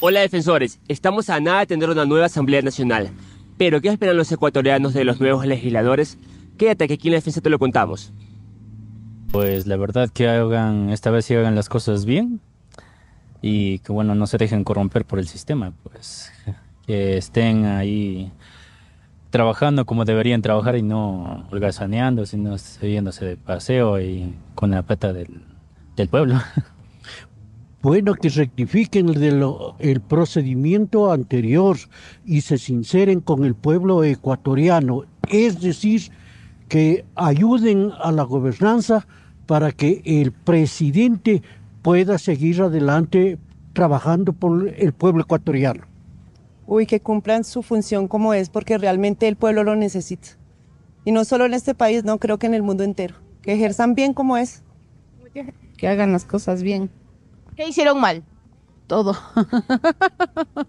Hola defensores, estamos a nada de tener una nueva Asamblea Nacional. Pero ¿qué esperan los ecuatorianos de los nuevos legisladores? Quédate que aquí en la defensa te lo contamos. Pues la verdad que hagan, esta vez sí hagan las cosas bien y que bueno, no se dejen corromper por el sistema, pues que estén ahí trabajando como deberían trabajar y no holgazaneando, sino siguiéndose de paseo y con la pata del pueblo. Bueno, que rectifiquen el, procedimiento anterior y se sinceren con el pueblo ecuatoriano, es decir, que ayuden a la gobernanza para que el presidente pueda seguir adelante trabajando por el pueblo ecuatoriano. Uy, que cumplan su función como es, porque realmente el pueblo lo necesita. Y no solo en este país, no creo que en el mundo entero. Que ejerzan bien como es. Que hagan las cosas bien. ¿Qué hicieron mal? Todo.